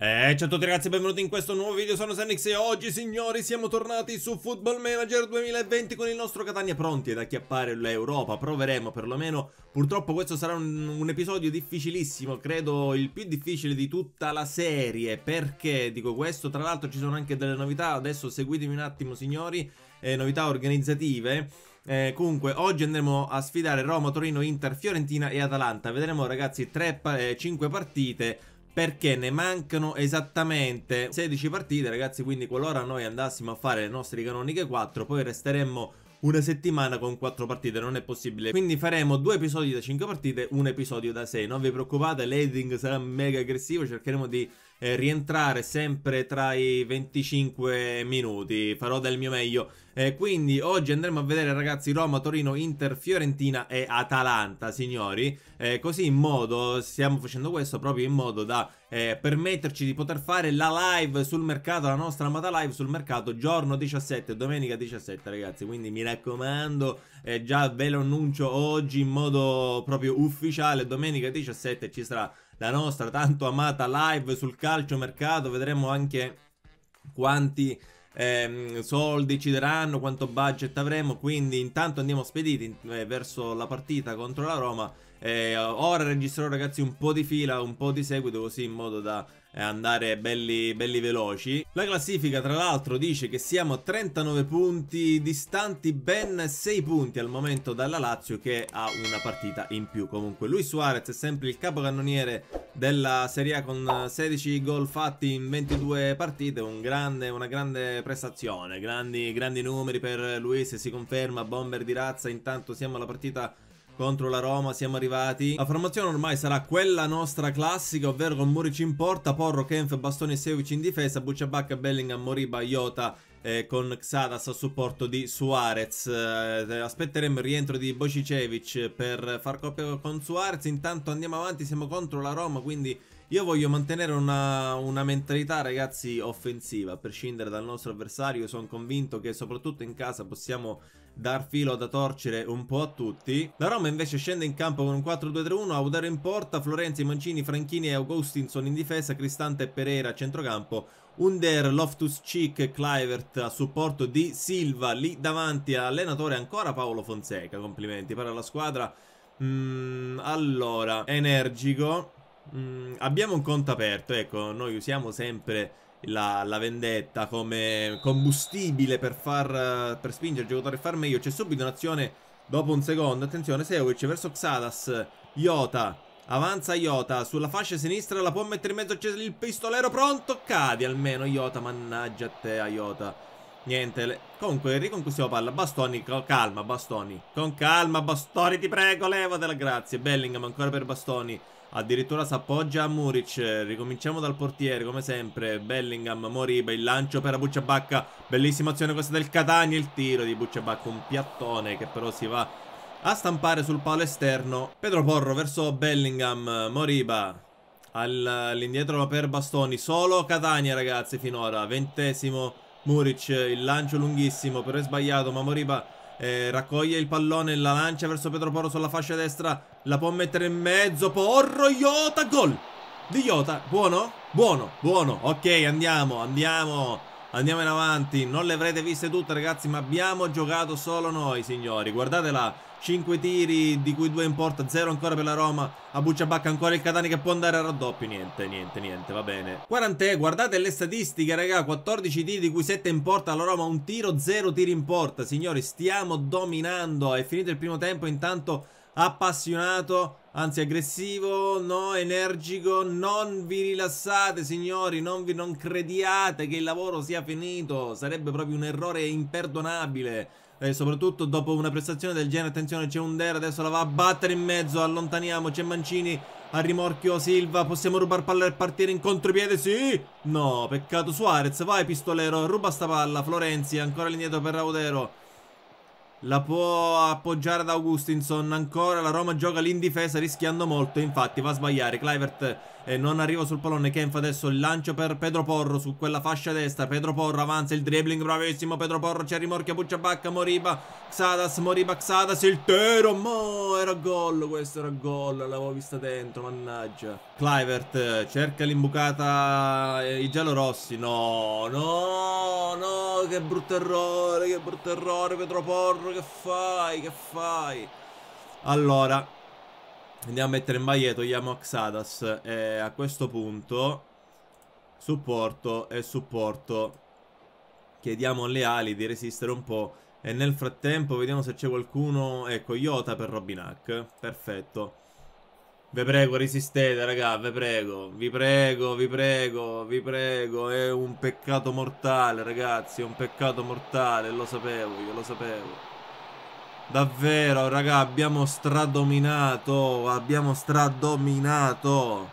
Eh, ciao a tutti ragazzi e benvenuti in questo nuovo video, sono Sanix e oggi signori siamo tornati su Football Manager 2020 con il nostro Catania pronti ad acchiappare l'Europa, proveremo perlomeno, purtroppo questo sarà un, un, episodio difficilissimo, credo il più difficile di tutta la serie, perché dico questo, tra l'altro ci sono anche delle novità, adesso seguitemi un attimo signori, eh, novità organizzative, eh, comunque, oggi andremo a sfidare Roma, Torino, Inter, Fiorentina e Atalanta. Vedremo, ragazzi, 5 pa eh, partite perché ne mancano esattamente 16 partite ragazzi quindi qualora noi andassimo a fare le nostre canoniche 4 poi resteremmo una settimana con 4 partite non è possibile quindi faremo 2 episodi da 5 partite un episodio da 6 non vi preoccupate l'editing sarà mega aggressivo cercheremo di eh, rientrare sempre tra i 25 minuti. Farò del mio meglio. Eh, quindi oggi andremo a vedere ragazzi Roma, Torino, Inter, Fiorentina e Atalanta signori eh, Così in modo, stiamo facendo questo proprio in modo da eh, permetterci di poter fare la live sul mercato La nostra amata live sul mercato giorno 17, domenica 17 ragazzi Quindi mi raccomando, eh, già ve lo annuncio oggi in modo proprio ufficiale Domenica 17 ci sarà la nostra tanto amata live sul calciomercato, vedremo anche quanti ehm, soldi ci daranno, quanto budget avremo, quindi intanto andiamo spediti eh, verso la partita contro la Roma eh, ora registrerò ragazzi un po' di fila, un po' di seguito così in modo da eh, andare belli, belli veloci. La classifica tra l'altro dice che siamo a 39 punti, distanti ben 6 punti al momento dalla Lazio che ha una partita in più. Comunque Luis Suarez è sempre il capocannoniere della Serie A con 16 gol fatti in 22 partite, Un grande, una grande prestazione, grandi, grandi numeri per Luis, si conferma bomber di razza, intanto siamo alla partita contro la Roma siamo arrivati. La formazione ormai sarà quella nostra classica, ovvero con Muric in porta, Porro, Kenf, Bastoni e Sevic in difesa, Bucciabacca, Bellingham, Moriba, Iota eh, con Xadas a supporto di Suarez eh, aspetteremo il rientro di Bocicevic per far coppia con Suarez intanto andiamo avanti siamo contro la Roma quindi io voglio mantenere una, una mentalità ragazzi offensiva a prescindere dal nostro avversario sono convinto che soprattutto in casa possiamo dar filo da torcere un po' a tutti. La Roma invece scende in campo con un 4-2-3-1, Audero in porta, Florenzi, Mancini, Franchini e Augustinson in difesa, Cristante e Pereira a centrocampo, Under, Loftus-Cheek Clivert a supporto di Silva, lì davanti all'allenatore ancora Paolo Fonseca, complimenti per la squadra. Mm, allora, energico. Mm, abbiamo un conto aperto, ecco, noi usiamo sempre la, la, vendetta come combustibile per, far, per spingere il giocatore a far meglio. C'è subito un'azione dopo un secondo. Attenzione, Seovic verso Xadas, Iota. Avanza Iota sulla fascia sinistra, la può mettere in mezzo, c'è il pistolero pronto, cadi almeno Iota, mannaggia a te Iota. Niente, le... comunque riconquistiamo palla, Bastoni, calma Bastoni, con calma Bastoni ti prego, levatela, grazie, Bellingham ancora per Bastoni. Addirittura si appoggia a Muric Ricominciamo dal portiere come sempre Bellingham, Moriba, il lancio per Bucciabacca Bellissima azione questa del Catania Il tiro di Bucciabacca, un piattone Che però si va a stampare sul palo esterno Pedro Porro verso Bellingham, Moriba All'indietro per Bastoni Solo Catania ragazzi finora Ventesimo Muric, il lancio lunghissimo Però è sbagliato ma Moriba eh, raccoglie il pallone, la lancia verso Pedro Porro sulla fascia destra, la può mettere in mezzo, Porro, Iota, gol di Iota, buono, buono, buono, ok andiamo, andiamo, andiamo in avanti, non le avrete viste tutte ragazzi ma abbiamo giocato solo noi signori, guardate là 5 tiri di cui 2 in porta 0 ancora per la Roma a Bucciabacca ancora il Catani che può andare a raddoppio niente niente niente va bene 40 guardate le statistiche raga 14 tiri di cui 7 in porta la Roma un tiro 0 tiri in porta signori stiamo dominando è finito il primo tempo intanto appassionato anzi aggressivo, no, energico, non vi rilassate signori, non, vi, non crediate che il lavoro sia finito, sarebbe proprio un errore imperdonabile. E soprattutto dopo una prestazione del genere, attenzione c'è un Der, adesso la va a battere in mezzo, allontaniamo, c'è Mancini a rimorchio Silva, possiamo rubare palla e partire in contropiede, sì! No, peccato Suarez, vai pistolero, ruba sta palla, Florenzi ancora all'indietro per Raudero. La può appoggiare da Augustinson, ancora la Roma gioca l'indifesa rischiando molto, infatti va a sbagliare, Clivert e non arriva sul pallone Kenf adesso il lancio per Pedro Porro su quella fascia destra Pedro Porro avanza il dribbling bravissimo Pedro Porro c'è rimorchio bacca, Moriba Xadas Moriba Xadas il tero. mo era gol questo era gol l'avevo vista dentro mannaggia Clivert eh, cerca l'imbucata eh, i giallorossi no no no che brutto errore che brutto errore Pedro Porro che fai che fai allora Andiamo a mettere in baie, togliamo Oxadas E a questo punto, supporto e supporto. Chiediamo alle ali di resistere un po'. E nel frattempo vediamo se c'è qualcuno... Ecco, Iota per Robinac Perfetto. Ve prego, resistete, raga, ve prego, vi prego, vi prego, vi prego, è un peccato mortale, ragazzi, è un peccato mortale, lo sapevo, io lo sapevo. Davvero, raga, abbiamo stradominato. Abbiamo stradominato.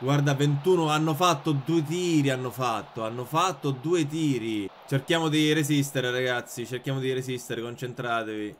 Guarda, 21 hanno fatto due tiri, hanno fatto, hanno fatto due tiri. Cerchiamo di resistere, ragazzi, cerchiamo di resistere, concentratevi.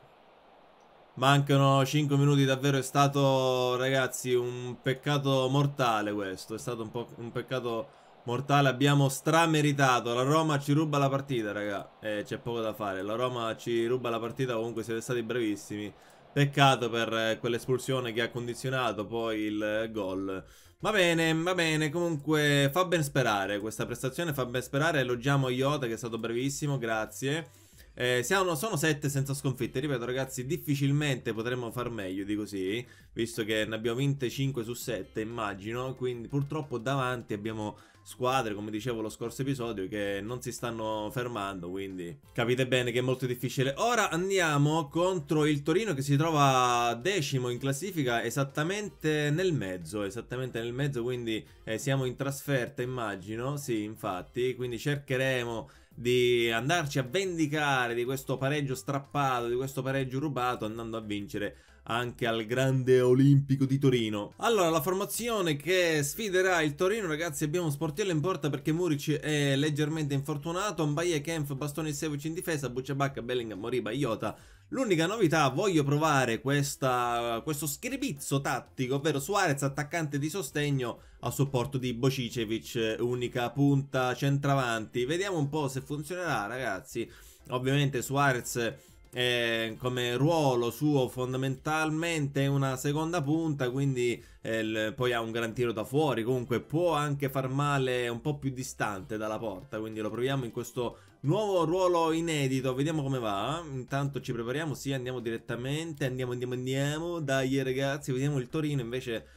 Mancano 5 minuti, davvero è stato, ragazzi, un peccato mortale questo. È stato un, po un peccato Mortale abbiamo strameritato. La Roma ci ruba la partita, raga. Eh, c'è poco da fare. La Roma ci ruba la partita, comunque siete stati bravissimi. Peccato per eh, quell'espulsione che ha condizionato poi il eh, gol. Va bene, va bene, comunque fa ben sperare questa prestazione, fa ben sperare. Elogiamo Iota che è stato bravissimo, grazie. Eh, siamo, sono 7 senza sconfitte, ripeto ragazzi, difficilmente potremmo far meglio di così, visto che ne abbiamo vinte 5 su 7, immagino, quindi purtroppo davanti abbiamo squadre, come dicevo lo scorso episodio, che non si stanno fermando, quindi capite bene che è molto difficile. Ora andiamo contro il Torino che si trova decimo in classifica, esattamente nel mezzo, esattamente nel mezzo, quindi eh, siamo in trasferta, immagino, sì, infatti, quindi cercheremo di andarci a vendicare di questo pareggio strappato, di questo pareggio rubato, andando a vincere anche al grande olimpico di Torino. Allora, la formazione che sfiderà il Torino, ragazzi, abbiamo Sportiello in porta perché Muric è leggermente infortunato, Mbaye, Kempf, Bastoni e Sevic in difesa, Bucciabacca, Bellingham, Moriba, Iota, L'unica novità, voglio provare questa, questo scribizzo tattico, ovvero Suarez attaccante di sostegno a supporto di Bocicevic, unica punta centravanti. Vediamo un po' se funzionerà ragazzi. Ovviamente Suarez eh, come ruolo suo fondamentalmente è una seconda punta, quindi eh, poi ha un gran tiro da fuori, comunque può anche far male un po' più distante dalla porta, quindi lo proviamo in questo nuovo ruolo inedito, vediamo come va, intanto ci prepariamo, sì andiamo direttamente, andiamo andiamo andiamo, dai ragazzi, vediamo il Torino invece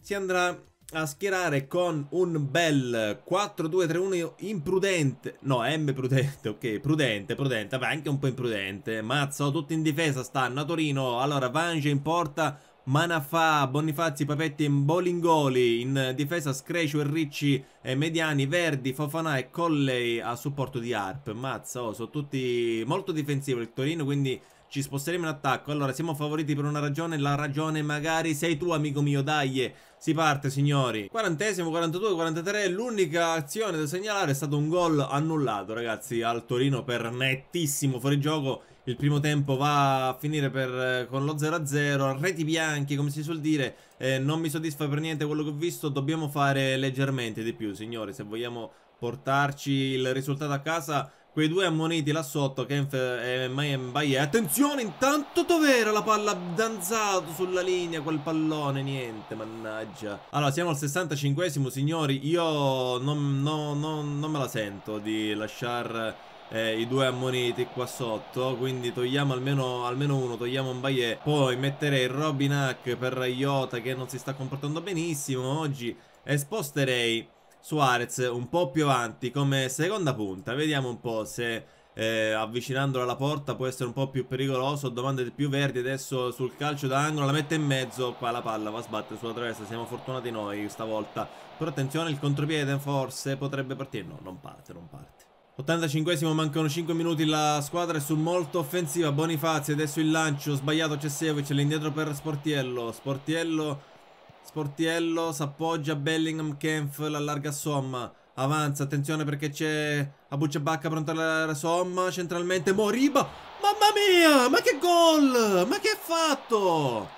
si andrà a schierare con un bel 4-2-3-1 imprudente, no M prudente, ok, prudente, prudente, vabbè anche un po' imprudente, mazzo, tutti in difesa stanno a Torino, allora Vange in porta, Manafà, Bonifazzi, Papetti e Bolingoli in difesa Screcio e Ricci e Mediani, Verdi, Fofana e Colley a supporto di Arp. Mazza, sono tutti molto difensivi il Torino, quindi ci sposteremo in attacco. Allora, siamo favoriti per una ragione. La ragione magari sei tu, amico mio. Dai, si parte, signori. Quarantesimo, 42, 43. L'unica azione da segnalare è stato un gol annullato, ragazzi, al Torino per nettissimo fuori gioco Il primo tempo va a finire per, eh, con lo 0-0, reti bianchi come si suol dire, eh, non mi soddisfa per niente quello che ho visto, dobbiamo fare leggermente di più signori se vogliamo portarci il risultato a casa Quei due ammoniti là sotto, Kenf e Mayembaye. Attenzione, intanto dov'era la palla danzato sulla linea, quel pallone, niente, mannaggia. Allora, siamo al 65esimo, signori. Io non, no, no, non me la sento di lasciare... Eh, i due ammoniti qua sotto quindi togliamo almeno, almeno uno togliamo un Bayer poi metterei Robin Hack per Iota che non si sta comportando benissimo oggi e sposterei Suarez un po' più avanti come seconda punta. Vediamo un po' se eh, avvicinandolo alla porta può essere un po' più pericoloso. Domande più Verdi adesso sul calcio d'angolo, la mette in mezzo, qua la palla va a sbattere sulla traversa, siamo fortunati noi stavolta. Però attenzione, il contropiede forse potrebbe partire. No, non parte, non parte. 85esimo, mancano 5 minuti, la squadra è su molto offensiva, Bonifazio, adesso il lancio, sbagliato Cesevic, l'indietro per Sportiello, Sportiello Sportiello s'appoggia, Bellingham, Kempf, l'allarga Somma. Avanza, attenzione perché c'è Abuccia Bacca pronta alla Somma, centralmente Moriba. Mamma mia, ma che gol! Ma che ha fatto?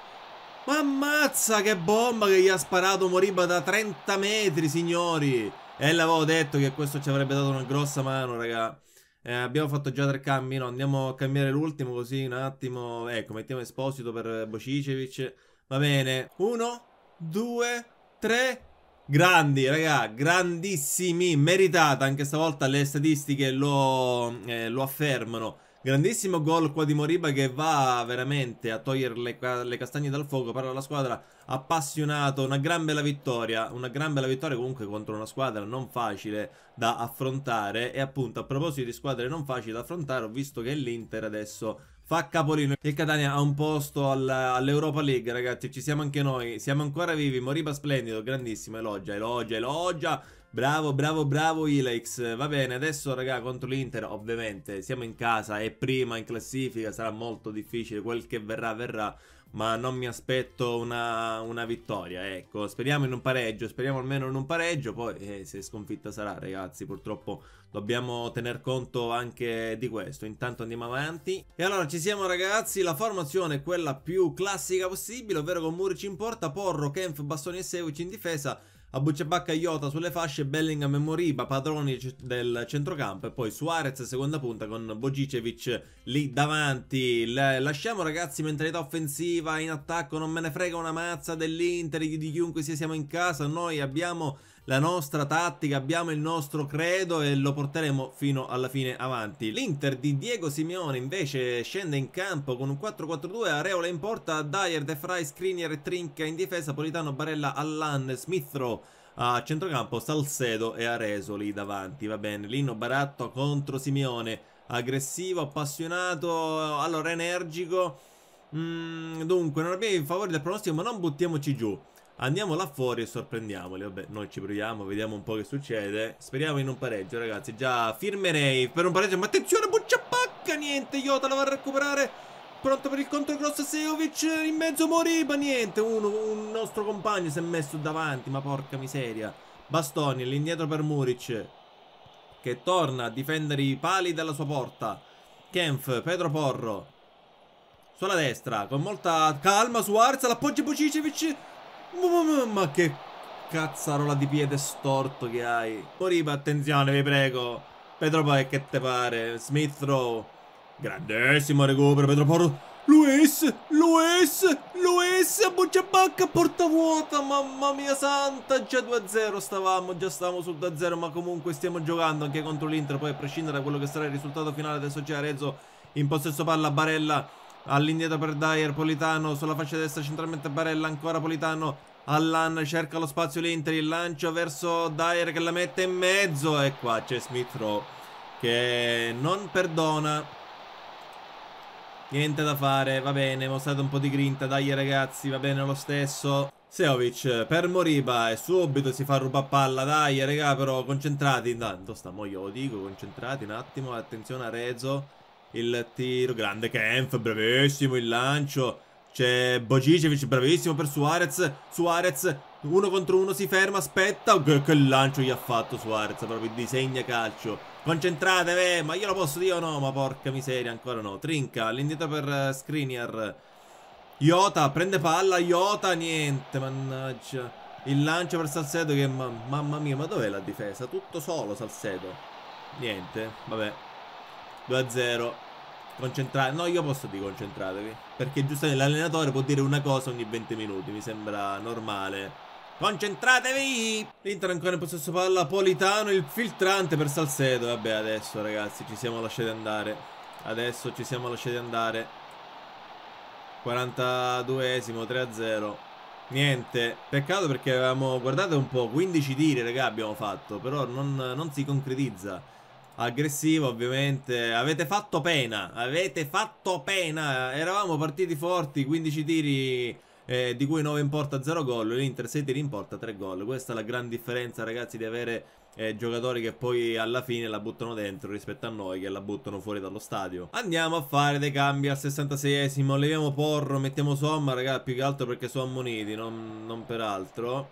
Ma ammazza che bomba che gli ha sparato Moriba da 30 metri, signori. E l'avevo detto che questo ci avrebbe dato una grossa mano, raga. Eh, abbiamo fatto già tre cambi, no? Andiamo a cambiare l'ultimo così un attimo. Ecco, mettiamo Esposito per Bocicevic. Va bene. Uno, due, tre. Grandi, raga, grandissimi, meritata anche stavolta le statistiche lo, eh, lo affermano. Grandissimo gol qua di Moriba che va veramente a togliere le, le castagne dal fuoco, però la squadra appassionata, una gran bella vittoria, una gran bella vittoria comunque contro una squadra non facile da affrontare e appunto a proposito di squadre non facili da affrontare ho visto che l'Inter adesso fa capolino. Il Catania ha un posto all'Europa League, ragazzi. Ci siamo anche noi. Siamo ancora vivi. Moriba splendido, grandissimo. Elogia, elogia, elogia. Bravo, bravo, bravo Ilex. Va bene, adesso raga contro l'Inter ovviamente siamo in casa è prima in classifica sarà molto difficile, quel che verrà verrà ma non mi aspetto una, una, vittoria. Ecco, speriamo in un pareggio, speriamo almeno in un pareggio. Poi eh, se sconfitta sarà, ragazzi, purtroppo dobbiamo tener conto anche di questo. Intanto andiamo avanti. E allora ci siamo, ragazzi. La formazione è quella più classica possibile, ovvero con Murici in porta, Porro, Kempf, Bastoni e Sevic in difesa. Abucebacca Iota sulle fasce, Bellingham e Moriba padroni del centrocampo e poi Suarez seconda punta con Bogicevic lì davanti. Le lasciamo ragazzi mentalità offensiva in attacco, non me ne frega una mazza dell'Inter di chiunque sia siamo in casa, noi abbiamo la nostra tattica, abbiamo il nostro credo e lo porteremo fino alla fine avanti. L'Inter di Diego Simeone invece scende in campo con un 4-4-2, Areola in porta, Dyer, De Frey, Skriniar e Trinca in difesa, Politano, Barella, Allan, Smithrow a centrocampo, Salcedo e Aresoli davanti, va bene, Lino Baratto contro Simeone, aggressivo, appassionato, allora energico, mm, dunque non abbiamo i favori del pronostico ma non buttiamoci giù. Andiamo là fuori e sorprendiamoli. Vabbè, noi ci proviamo, vediamo un po' che succede. Speriamo in un pareggio, ragazzi. Già firmerei per un pareggio. Ma attenzione, buccia pacca! Niente, Iota la va a recuperare. Pronto per il contro controcross Seovic in mezzo morì, ma niente. Uno, un nostro compagno si è messo davanti, ma porca miseria. Bastoni all'indietro per Muric che torna a difendere i pali della sua porta. Kempf, Pedro Porro sulla destra con molta calma su Arza, l'appoggio Bucicevic ma, che cazzarola di piede storto che hai. Moriba, attenzione, vi prego. Pedro poi che te pare? Smith throw. Grandissimo recupero, Pedro Porro. Luis, Luis, Luis, buccia bacca, porta vuota, mamma mia santa, già 2-0 stavamo, già stavamo sul 2-0, ma comunque stiamo giocando anche contro l'Inter, poi a prescindere da quello che sarà il risultato finale adesso c'è Arezzo in possesso palla, Barella all'indietro per Dyer, Politano sulla faccia destra centralmente Barella, ancora Politano Allan cerca lo spazio l'Inter, il lancio verso Dyer che la mette in mezzo e qua c'è Smith Rowe che non perdona. Niente da fare, va bene, mostrate un po' di grinta, dai ragazzi, va bene lo stesso. Seovic per Moriba e subito si fa ruba palla, dai raga però concentrati intanto, sta mo io lo dico, concentrati un attimo, attenzione a Rezo il tiro, grande Kempf, bravissimo il lancio, c'è Bogicevic, bravissimo per Suarez, Suarez, uno contro uno si ferma, aspetta, che, lancio gli ha fatto Suarez, proprio disegna calcio, concentratevi, eh, ma io lo posso dire o no, ma porca miseria, ancora no, Trinca, all'indietro per uh, Skriniar, Iota, prende palla, Iota, niente, mannaggia, il lancio per Salcedo che, ma, mamma mia, ma dov'è la difesa? Tutto solo Salcedo, niente, vabbè, 2-0 Concentrate, no io posso dire concentratevi Perché giustamente l'allenatore può dire una cosa ogni 20 minuti Mi sembra normale Concentratevi! Entra ancora in possesso palla Politano, il filtrante per Salcedo Vabbè adesso ragazzi ci siamo lasciati andare Adesso ci siamo lasciati andare 42esimo 3-0 Niente, peccato perché avevamo, guardate un po', 15 tiri raga abbiamo fatto Però non, non si concretizza aggressivo ovviamente. Avete fatto pena, avete fatto pena. Eravamo partiti forti, 15 tiri eh, di cui 9 in porta, 0 gol. L'Inter 6 tiri in porta, 3 gol. Questa è la gran differenza ragazzi di avere eh, giocatori che poi alla fine la buttano dentro rispetto a noi che la buttano fuori dallo stadio. Andiamo a fare dei cambi al 66esimo, leviamo Porro, mettiamo Somma ragazzi più che altro perché sono ammoniti, non, non per altro.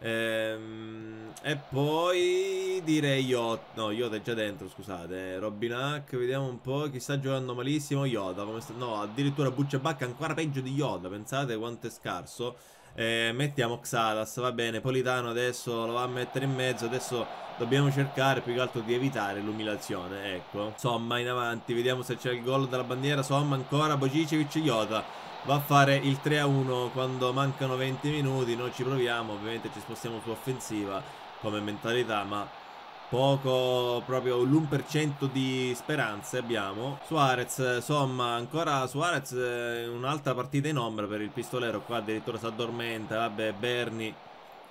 Ehm, e poi direi Iota. No, Iota è già dentro, scusate. Eh, Robin Hack, vediamo un po'. Chi sta giocando malissimo? Iota. No, addirittura Bucciabacca ancora peggio di Iota. Pensate quanto è scarso. Eh, mettiamo Xalas, va bene. Politano adesso lo va a mettere in mezzo. Adesso dobbiamo cercare più che altro di evitare l'umiliazione. Ecco. Somma in avanti, vediamo se c'è il gol dalla bandiera. Somma ancora. Bocicevic, Iota va a fare il 3-1 a quando mancano 20 minuti, noi ci proviamo, ovviamente ci spostiamo su offensiva come mentalità, ma poco, proprio l'1% di speranze abbiamo. Suarez insomma ancora, Suarez eh, un'altra partita in ombra per il pistolero, qua addirittura si addormenta, vabbè Berni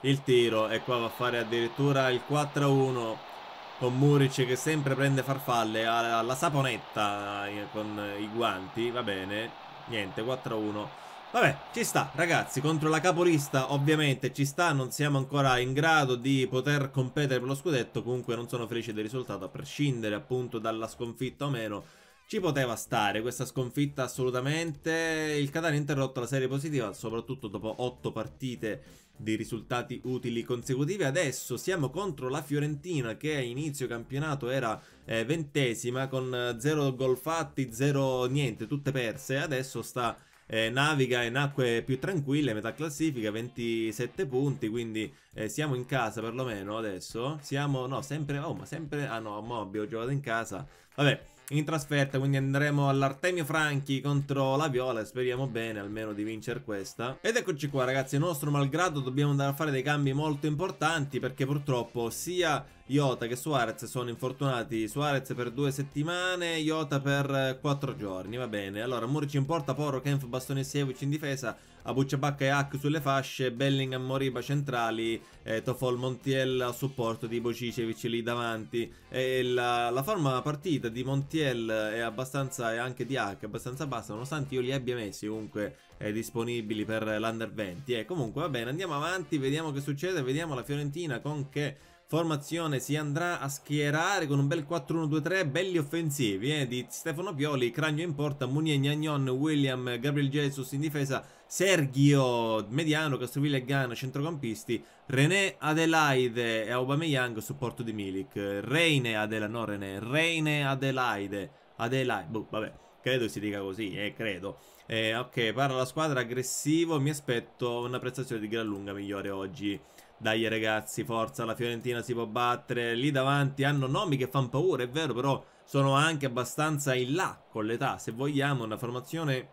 il tiro e qua va a fare addirittura il 4-1 a con Muric che sempre prende farfalle alla saponetta eh, con i guanti, va bene Niente, 4-1. Vabbè, ci sta, ragazzi, contro la capolista ovviamente ci sta, non siamo ancora in grado di poter competere per lo scudetto, comunque non sono felice del risultato, a prescindere appunto dalla sconfitta o meno, ci poteva stare questa sconfitta assolutamente, il Catania ha interrotto la serie positiva, soprattutto dopo 8 partite di risultati utili consecutivi. Adesso siamo contro la Fiorentina che a inizio campionato era eh, ventesima con eh, zero gol fatti, zero niente, tutte perse. Adesso sta eh, naviga in acque più tranquille, metà classifica, 27 punti, quindi eh, siamo in casa perlomeno adesso. Siamo, no, sempre, oh, ma sempre, ah no, mo abbiamo giocato in casa. Vabbè, in trasferta, quindi andremo all'Artemio Franchi contro la Viola e speriamo bene almeno di vincere questa. Ed eccoci qua ragazzi, il nostro malgrado dobbiamo andare a fare dei cambi molto importanti perché purtroppo sia Iota che Suarez sono infortunati, Suarez per due settimane, Iota per quattro giorni, va bene. Allora Murici in porta, Poro, Kenf, Bastoni e Sievic in difesa, Abucciabacca e Hack sulle fasce, Bellingham Moriba centrali, eh, Tofol Montiel a supporto di Bocicevic lì davanti. E la, la forma partita di Montiel è abbastanza, e anche di Hack, è abbastanza bassa, nonostante io li abbia messi comunque eh, disponibili per l'Under 20. E eh, comunque va bene, andiamo avanti, vediamo che succede, vediamo la Fiorentina con che formazione si andrà a schierare con un bel 4-1-2-3, belli offensivi eh, di Stefano Pioli, Cragno in porta, Munier, Gnagnon, William, Gabriel Jesus in difesa, Sergio, Mediano, Castrovilla e Gana, centrocampisti, René, Adelaide e Aubameyang, supporto di Milik, Reine, Adelaide, no René, Reine, Adelaide, Adelaide, boh, vabbè, credo si dica così, eh, credo. Eh, ok, parla la squadra aggressivo, mi aspetto una prestazione di gran lunga migliore oggi. Dai ragazzi, forza, la Fiorentina si può battere. Lì davanti hanno nomi che fanno paura, è vero, però sono anche abbastanza in là con l'età. Se vogliamo, una formazione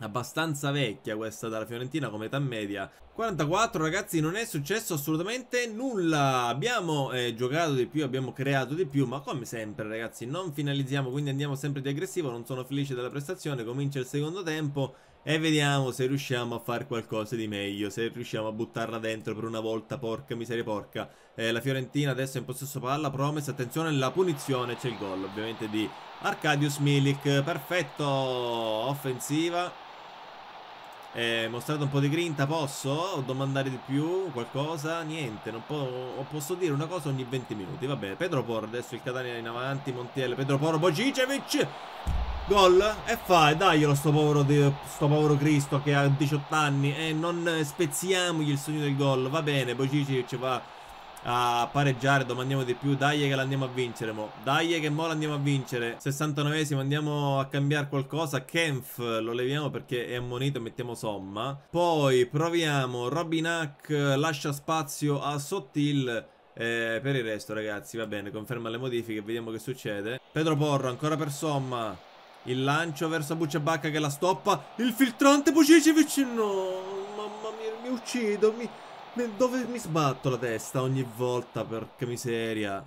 abbastanza vecchia questa della Fiorentina come età media 44 ragazzi non è successo assolutamente nulla abbiamo eh, giocato di più abbiamo creato di più ma come sempre ragazzi non finalizziamo quindi andiamo sempre di aggressivo non sono felice della prestazione comincia il secondo tempo e vediamo se riusciamo a fare qualcosa di meglio, se riusciamo a buttarla dentro per una volta, porca miseria porca. Eh, la Fiorentina adesso è in possesso palla, Promessa, attenzione, la punizione, c'è il gol ovviamente di Arcadius Milik, perfetto, offensiva. Eh, mostrato un po' di grinta, posso domandare di più, qualcosa? Niente, non po posso dire una cosa ogni 20 minuti, va bene. Pedro Porro, adesso il Catania in avanti, Montiel, Pedro Porro, Bocicevic! Gol? E fai, daglielo sto povero, sto povero Cristo che ha 18 anni e non spezziamogli il sogno del gol. Va bene, Bocici ci va a pareggiare, domandiamo di più. Dai che l'andiamo a vincere, mo. Dai che mo l'andiamo a vincere. 69esimo, andiamo a cambiare qualcosa. Kempf lo leviamo perché è ammonito mettiamo somma. Poi proviamo, Robin Hack lascia spazio a Sottil. Eh, per il resto ragazzi va bene, conferma le modifiche, vediamo che succede Pedro Porro ancora per somma il lancio verso Bucebacca che la stoppa. Il filtrante Bucicevic. No, mamma mia, mi uccido. Mi, dove mi sbatto la testa ogni volta, porca miseria.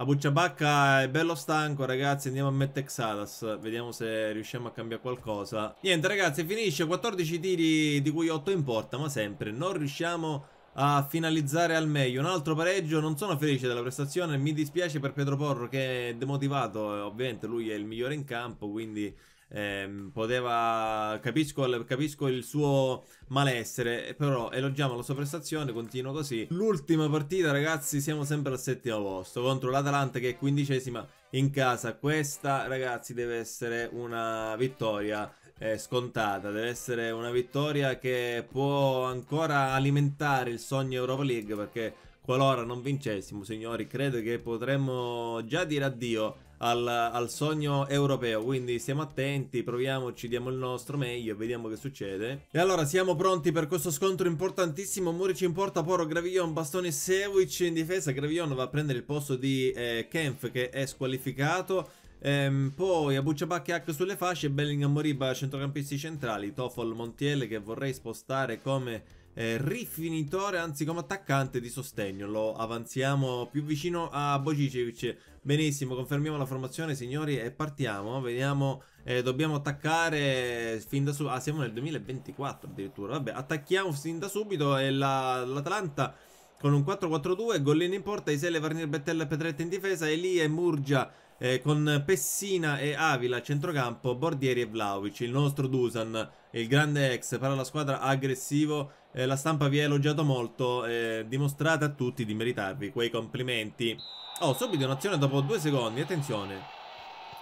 A Bucciabacca è bello stanco ragazzi Andiamo a mettere Xadas Vediamo se riusciamo a cambiare qualcosa Niente ragazzi finisce 14 tiri di cui 8 in porta Ma sempre non riusciamo a finalizzare al meglio. Un altro pareggio, non sono felice della prestazione, mi dispiace per Pietro Porro che è demotivato, eh, ovviamente lui è il migliore in campo, quindi eh, poteva, capisco, capisco, il suo malessere, però elogiamo la sua prestazione, continuo così. L'ultima partita ragazzi, siamo sempre al settimo posto contro l'Atalanta che è quindicesima in casa. Questa ragazzi deve essere una vittoria è scontata, deve essere una vittoria che può ancora alimentare il sogno Europa League perché qualora non vincessimo, signori, credo che potremmo già dire addio al, al sogno europeo. Quindi stiamo attenti, proviamoci, diamo il nostro meglio, vediamo che succede. E allora siamo pronti per questo scontro importantissimo. Murici in porta, Poro, Gravillon, bastone Sevic in difesa. Gravillon va a prendere il posto di eh, Kempf che è squalificato. Ehm, poi Abuciabacca e Hack sulle fasce, Bellingham Moriba centrocampisti centrali, Tofol Montiele che vorrei spostare come eh, rifinitore, anzi come attaccante di sostegno, lo avanziamo più vicino a Bocicevic. Benissimo, confermiamo la formazione signori e partiamo, vediamo, eh, dobbiamo attaccare fin da subito, ah siamo nel 2024 addirittura, vabbè attacchiamo fin da subito e l'Atalanta... La, con un 4-4-2, Gollini in porta, Isele, Varnier, Bettella e Petretta in difesa, Elia e Murgia eh, con Pessina e Avila a centrocampo, Bordieri e Vlaovic. Il nostro Dusan, il grande ex, per la squadra aggressivo. Eh, la stampa vi ha elogiato molto, eh, dimostrate a tutti di meritarvi quei complimenti. Oh, subito un'azione dopo due secondi, attenzione.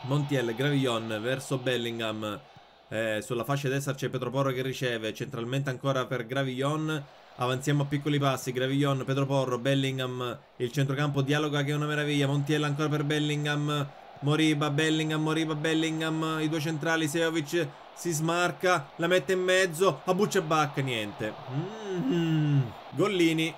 Montiel, Gravillon verso Bellingham. Eh, sulla fascia destra c'è Petroporo che riceve, centralmente ancora per Gravillon. Avanziamo a piccoli passi, Gravillon, Pedro Porro, Bellingham, il centrocampo dialoga che è una meraviglia, Montiella ancora per Bellingham, Moriba, Bellingham, Moriba, Bellingham, i due centrali, Seovic si smarca, la mette in mezzo, a buccia e bacca, niente. Mm -hmm. Gollini,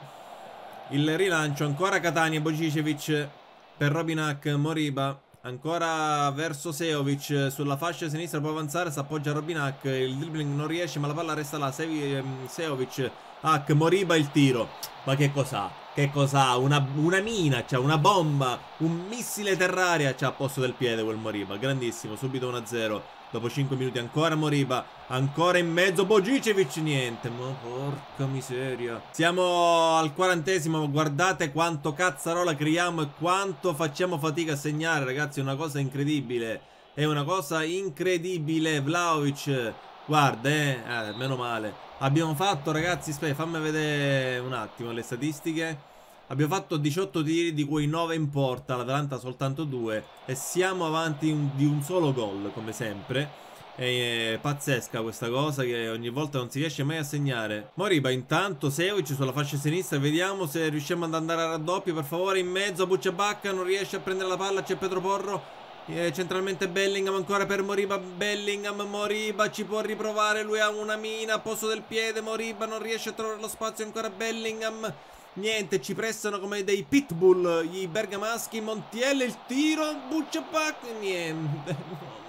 il rilancio ancora Catania, Bocicevic per Robinac, Moriba, Ancora verso Seovic Sulla fascia sinistra può avanzare Si appoggia Robinac Il dribbling non riesce ma la palla resta là ehm, Seovic Hack Moriba il tiro Ma che cos'ha? Che cos'ha? Una, una, mina, cioè una bomba Un missile terraria C'ha cioè, a posto del piede quel Moriba Grandissimo subito 1-0 Dopo 5 minuti ancora Moriba. Ancora in mezzo Bogicevic. Niente. Ma porca miseria. Siamo al quarantesimo. Guardate quanto cazzarola creiamo e quanto facciamo fatica a segnare, ragazzi. È una cosa incredibile. È una cosa incredibile. Vlaovic. Guarda, eh. eh meno male. Abbiamo fatto, ragazzi. Aspetta, fammi vedere un attimo le statistiche. Abbiamo fatto 18 tiri di quei 9 in porta, l'Atalanta soltanto 2 e siamo avanti un, di un solo gol come sempre. È eh, pazzesca questa cosa che ogni volta non si riesce mai a segnare. Moriba intanto, Sevic sulla fascia sinistra, vediamo se riusciamo ad andare a raddoppio per favore in mezzo, Buccia Bacca non riesce a prendere la palla, c'è Pedro Porro eh, centralmente Bellingham ancora per Moriba Bellingham Moriba ci può riprovare lui ha una mina a posto del piede Moriba non riesce a trovare lo spazio ancora Bellingham Niente, ci prestano come dei pitbull i bergamaschi, Montiel, il tiro, Bucciapac, niente,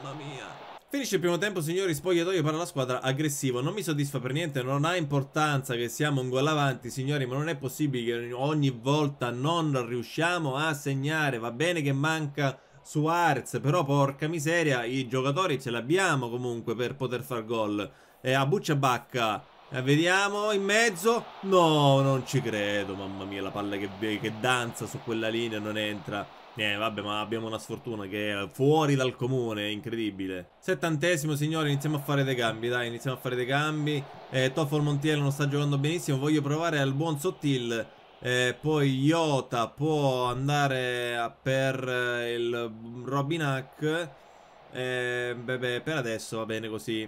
mamma mia. Finisce il primo tempo, signori, spogliatoio per la squadra aggressivo. Non mi soddisfa per niente, non ha importanza che siamo un gol avanti, signori, ma non è possibile che ogni volta non riusciamo a segnare. Va bene che manca Suarez, però porca miseria, i giocatori ce l'abbiamo comunque per poter far gol. E a Bucciabacca eh, vediamo in mezzo. No, non ci credo. Mamma mia, la palla che, che danza su quella linea non entra. Eh, vabbè, ma abbiamo una sfortuna che è fuori dal comune, incredibile. Settantesimo, signori, iniziamo a fare dei cambi, dai, iniziamo a fare dei cambi. Eh, Toffol Montiel non sta giocando benissimo, voglio provare al buon Sottil. Eh, poi Iota può andare per eh, il Robin Hack. Eh, beh, beh, per adesso va bene così.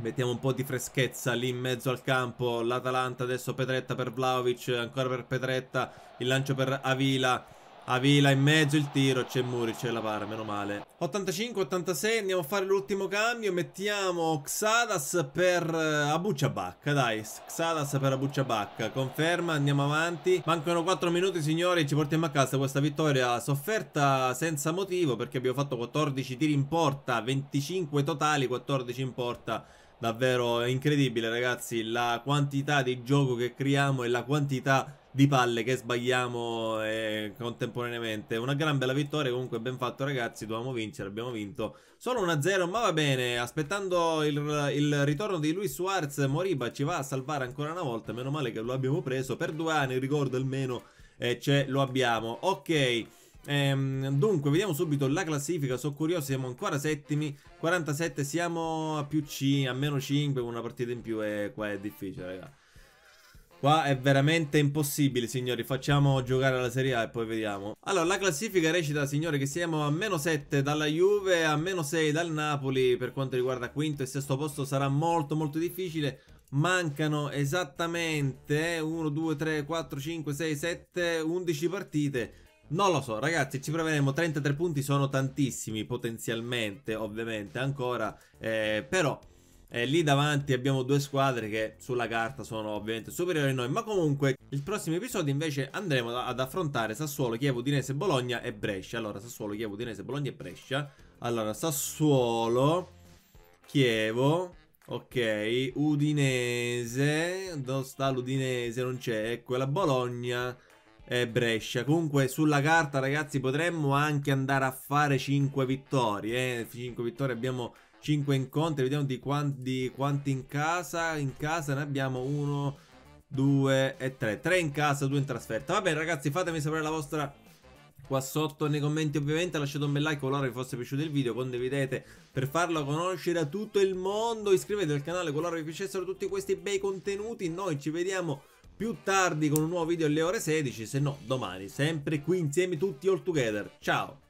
Mettiamo un po' di freschezza lì in mezzo al campo. L'Atalanta adesso Pedretta per Vlaovic, ancora per Pedretta. Il lancio per Avila. Avila in mezzo il tiro, c'è Muri, c'è la para, meno male. 85-86, andiamo a fare l'ultimo cambio. Mettiamo Xadas per eh, Abucciabacca, dai. Xadas per Abucciabacca, conferma, andiamo avanti. Mancano 4 minuti, signori, ci portiamo a casa questa vittoria sofferta senza motivo perché abbiamo fatto 14 tiri in porta, 25 totali, 14 in porta. Davvero incredibile ragazzi la quantità di gioco che creiamo e la quantità di palle che sbagliamo eh, contemporaneamente. Una gran bella vittoria, comunque ben fatto ragazzi, dovevamo vincere, abbiamo vinto solo 1-0, ma va bene, aspettando il, il, ritorno di Luis Suarez, Moriba ci va a salvare ancora una volta, meno male che lo abbiamo preso, per due anni ricordo almeno eh, ce lo abbiamo. Ok. Ehm, dunque, vediamo subito la classifica. Sono curioso, siamo ancora settimi. 47, siamo a più 5, a meno 5, una partita in più. E qua è difficile, raga. Qua è veramente impossibile, signori. Facciamo giocare la Serie A e poi vediamo. Allora, la classifica recita, signori, che siamo a meno 7 dalla Juve, a meno 6 dal Napoli. Per quanto riguarda quinto e sesto posto sarà molto, molto difficile. Mancano esattamente 1, 2, 3, 4, 5, 6, 7, 11 partite non lo so, ragazzi, ci proveremo. 33 punti sono tantissimi, potenzialmente, ovviamente, ancora. Eh, però, eh, lì davanti abbiamo due squadre che sulla carta sono ovviamente superiori a noi. Ma comunque, il prossimo episodio invece andremo ad affrontare Sassuolo, Chievo, Udinese, Bologna e Brescia. Allora, Sassuolo, Chievo, Udinese, Bologna e Brescia. Allora, Sassuolo, Chievo... Ok, Udinese, dove sta l'Udinese? Non c'è, ecco la Bologna, eh, Brescia. Comunque sulla carta ragazzi potremmo anche andare a fare 5 vittorie, eh? 5 vittorie abbiamo 5 incontri, vediamo di quanti, di quanti in casa, in casa ne abbiamo 1, 2 e 3, 3 in casa, 2 in trasferta. Va bene ragazzi fatemi sapere la vostra qua sotto nei commenti ovviamente lasciate un bel like qualora vi fosse piaciuto il video condividete per farlo conoscere a tutto il mondo iscrivetevi al canale qualora vi piacessero tutti questi bei contenuti noi ci vediamo più tardi con un nuovo video alle ore 16, se no domani, sempre qui insieme tutti all together. Ciao!